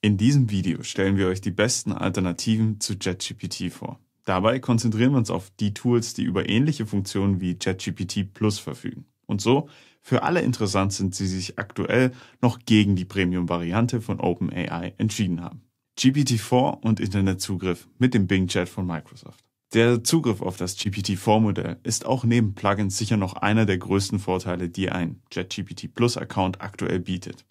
In diesem Video stellen wir euch die besten Alternativen zu ChatGPT vor. Dabei konzentrieren wir uns auf die Tools, die über ähnliche Funktionen wie ChatGPT Plus verfügen und so für alle interessant sind, die sich aktuell noch gegen die Premium-Variante von OpenAI entschieden haben. GPT-4 und Internetzugriff mit dem Bing Chat von Microsoft. Der Zugriff auf das GPT-4-Modell ist auch neben Plugins sicher noch einer der größten Vorteile, die ein ChatGPT Plus-Account aktuell bietet.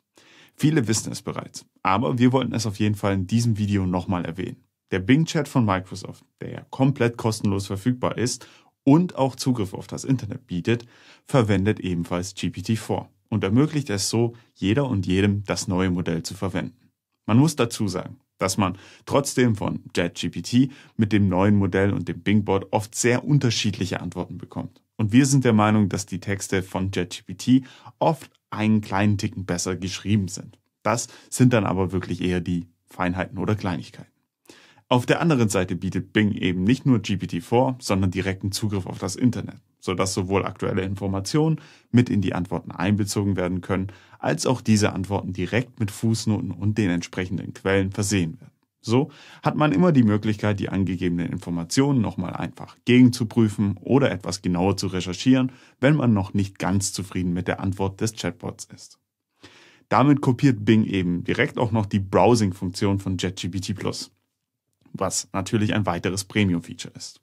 Viele wissen es bereits, aber wir wollten es auf jeden Fall in diesem Video nochmal erwähnen. Der Bing Chat von Microsoft, der ja komplett kostenlos verfügbar ist und auch Zugriff auf das Internet bietet, verwendet ebenfalls GPT-4 und ermöglicht es so jeder und jedem, das neue Modell zu verwenden. Man muss dazu sagen, dass man trotzdem von JetGPT mit dem neuen Modell und dem Bing-Bot oft sehr unterschiedliche Antworten bekommt. Und wir sind der Meinung, dass die Texte von JetGPT oft einen kleinen Ticken besser geschrieben sind. Das sind dann aber wirklich eher die Feinheiten oder Kleinigkeiten. Auf der anderen Seite bietet Bing eben nicht nur GPT-4, sondern direkten Zugriff auf das Internet, sodass sowohl aktuelle Informationen mit in die Antworten einbezogen werden können, als auch diese Antworten direkt mit Fußnoten und den entsprechenden Quellen versehen werden. So hat man immer die Möglichkeit, die angegebenen Informationen nochmal einfach gegenzuprüfen oder etwas genauer zu recherchieren, wenn man noch nicht ganz zufrieden mit der Antwort des Chatbots ist. Damit kopiert Bing eben direkt auch noch die Browsing-Funktion von JetGPT Plus, was natürlich ein weiteres Premium-Feature ist.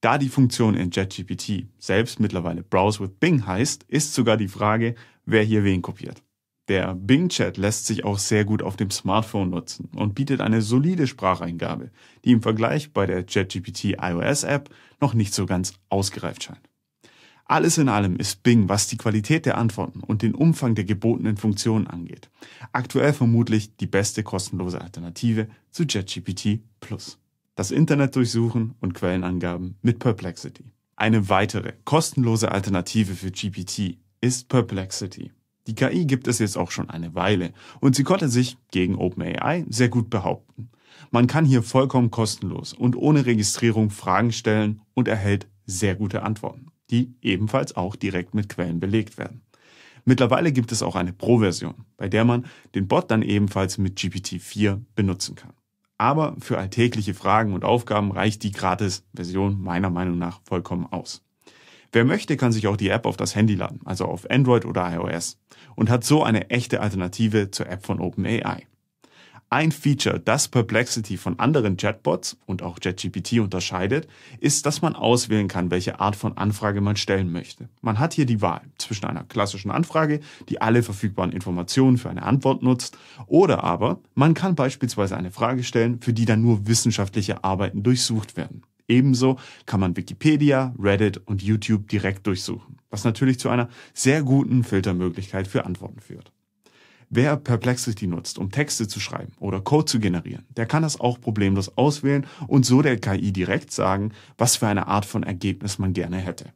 Da die Funktion in JetGPT selbst mittlerweile Browse with Bing heißt, ist sogar die Frage, wer hier wen kopiert. Der Bing Chat lässt sich auch sehr gut auf dem Smartphone nutzen und bietet eine solide Spracheingabe, die im Vergleich bei der JetGPT iOS App noch nicht so ganz ausgereift scheint. Alles in allem ist Bing, was die Qualität der Antworten und den Umfang der gebotenen Funktionen angeht, aktuell vermutlich die beste kostenlose Alternative zu JetGPT Plus. Das Internet durchsuchen und Quellenangaben mit Perplexity. Eine weitere kostenlose Alternative für GPT ist Perplexity. Die KI gibt es jetzt auch schon eine Weile und sie konnte sich gegen OpenAI sehr gut behaupten. Man kann hier vollkommen kostenlos und ohne Registrierung Fragen stellen und erhält sehr gute Antworten die ebenfalls auch direkt mit Quellen belegt werden. Mittlerweile gibt es auch eine Pro-Version, bei der man den Bot dann ebenfalls mit GPT-4 benutzen kann. Aber für alltägliche Fragen und Aufgaben reicht die Gratis-Version meiner Meinung nach vollkommen aus. Wer möchte, kann sich auch die App auf das Handy laden, also auf Android oder iOS, und hat so eine echte Alternative zur App von OpenAI. Ein Feature, das Perplexity von anderen Chatbots und auch ChatGPT unterscheidet, ist, dass man auswählen kann, welche Art von Anfrage man stellen möchte. Man hat hier die Wahl zwischen einer klassischen Anfrage, die alle verfügbaren Informationen für eine Antwort nutzt, oder aber man kann beispielsweise eine Frage stellen, für die dann nur wissenschaftliche Arbeiten durchsucht werden. Ebenso kann man Wikipedia, Reddit und YouTube direkt durchsuchen, was natürlich zu einer sehr guten Filtermöglichkeit für Antworten führt. Wer Perplexity nutzt, um Texte zu schreiben oder Code zu generieren, der kann das auch problemlos auswählen und so der KI direkt sagen, was für eine Art von Ergebnis man gerne hätte.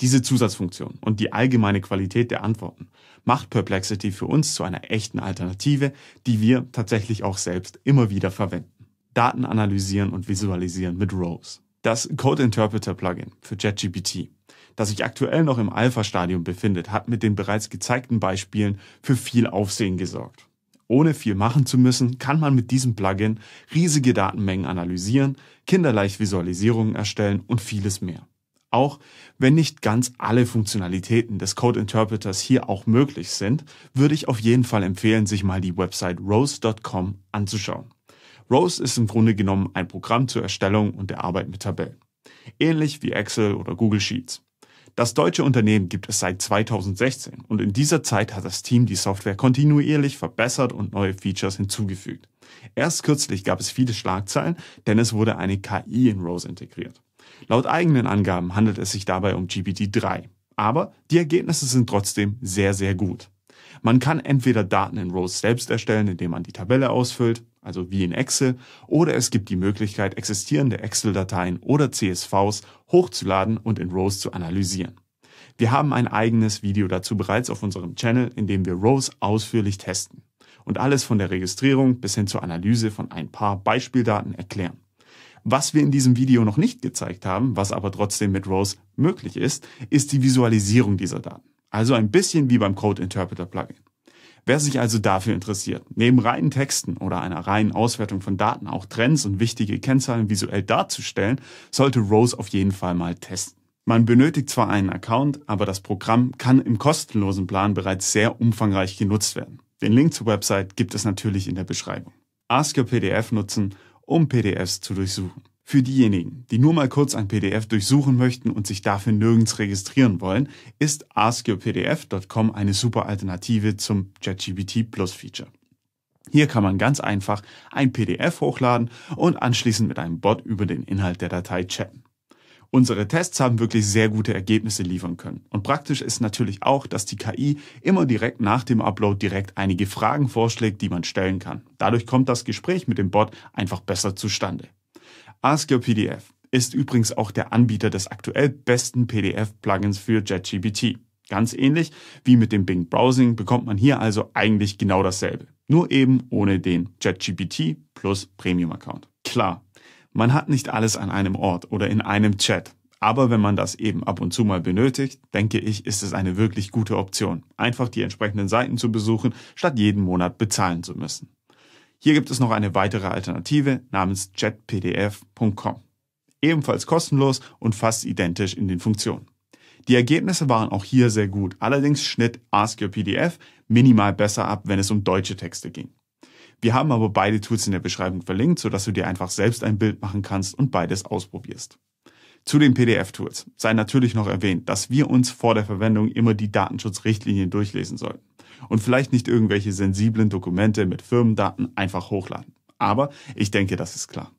Diese Zusatzfunktion und die allgemeine Qualität der Antworten macht Perplexity für uns zu einer echten Alternative, die wir tatsächlich auch selbst immer wieder verwenden. Daten analysieren und visualisieren mit Rows. Das Code Interpreter Plugin für JetGPT das sich aktuell noch im Alpha-Stadium befindet, hat mit den bereits gezeigten Beispielen für viel Aufsehen gesorgt. Ohne viel machen zu müssen, kann man mit diesem Plugin riesige Datenmengen analysieren, kinderleicht Visualisierungen erstellen und vieles mehr. Auch wenn nicht ganz alle Funktionalitäten des Code Interpreters hier auch möglich sind, würde ich auf jeden Fall empfehlen, sich mal die Website rose.com anzuschauen. Rose ist im Grunde genommen ein Programm zur Erstellung und der Arbeit mit Tabellen. Ähnlich wie Excel oder Google Sheets. Das deutsche Unternehmen gibt es seit 2016 und in dieser Zeit hat das Team die Software kontinuierlich verbessert und neue Features hinzugefügt. Erst kürzlich gab es viele Schlagzeilen, denn es wurde eine KI in Rose integriert. Laut eigenen Angaben handelt es sich dabei um GPT-3. Aber die Ergebnisse sind trotzdem sehr, sehr gut. Man kann entweder Daten in Rose selbst erstellen, indem man die Tabelle ausfüllt, also wie in Excel, oder es gibt die Möglichkeit, existierende Excel-Dateien oder CSVs hochzuladen und in Rows zu analysieren. Wir haben ein eigenes Video dazu bereits auf unserem Channel, in dem wir Rows ausführlich testen und alles von der Registrierung bis hin zur Analyse von ein paar Beispieldaten erklären. Was wir in diesem Video noch nicht gezeigt haben, was aber trotzdem mit Rows möglich ist, ist die Visualisierung dieser Daten. Also ein bisschen wie beim Code Interpreter Plugin. Wer sich also dafür interessiert, neben reinen Texten oder einer reinen Auswertung von Daten auch Trends und wichtige Kennzahlen visuell darzustellen, sollte Rose auf jeden Fall mal testen. Man benötigt zwar einen Account, aber das Programm kann im kostenlosen Plan bereits sehr umfangreich genutzt werden. Den Link zur Website gibt es natürlich in der Beschreibung. Ask Your PDF nutzen, um PDFs zu durchsuchen. Für diejenigen, die nur mal kurz ein PDF durchsuchen möchten und sich dafür nirgends registrieren wollen, ist askyourpdf.com eine super Alternative zum ChatGPT Plus Feature. Hier kann man ganz einfach ein PDF hochladen und anschließend mit einem Bot über den Inhalt der Datei chatten. Unsere Tests haben wirklich sehr gute Ergebnisse liefern können. Und praktisch ist natürlich auch, dass die KI immer direkt nach dem Upload direkt einige Fragen vorschlägt, die man stellen kann. Dadurch kommt das Gespräch mit dem Bot einfach besser zustande. Ask Your PDF ist übrigens auch der Anbieter des aktuell besten PDF-Plugins für JetGPT. Ganz ähnlich wie mit dem Bing Browsing bekommt man hier also eigentlich genau dasselbe. Nur eben ohne den JetGPT plus Premium Account. Klar, man hat nicht alles an einem Ort oder in einem Chat. Aber wenn man das eben ab und zu mal benötigt, denke ich, ist es eine wirklich gute Option, einfach die entsprechenden Seiten zu besuchen, statt jeden Monat bezahlen zu müssen. Hier gibt es noch eine weitere Alternative namens jetpdf.com. Ebenfalls kostenlos und fast identisch in den Funktionen. Die Ergebnisse waren auch hier sehr gut, allerdings schnitt Ask Your PDF minimal besser ab, wenn es um deutsche Texte ging. Wir haben aber beide Tools in der Beschreibung verlinkt, sodass du dir einfach selbst ein Bild machen kannst und beides ausprobierst. Zu den PDF-Tools sei natürlich noch erwähnt, dass wir uns vor der Verwendung immer die Datenschutzrichtlinien durchlesen sollten und vielleicht nicht irgendwelche sensiblen Dokumente mit Firmendaten einfach hochladen. Aber ich denke, das ist klar.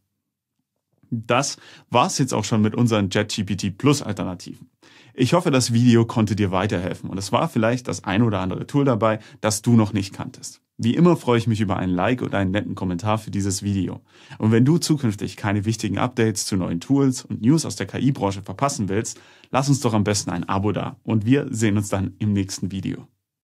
Das war's jetzt auch schon mit unseren JetGPT Plus Alternativen. Ich hoffe, das Video konnte dir weiterhelfen und es war vielleicht das ein oder andere Tool dabei, das du noch nicht kanntest. Wie immer freue ich mich über einen Like und einen netten Kommentar für dieses Video. Und wenn du zukünftig keine wichtigen Updates zu neuen Tools und News aus der KI-Branche verpassen willst, lass uns doch am besten ein Abo da und wir sehen uns dann im nächsten Video.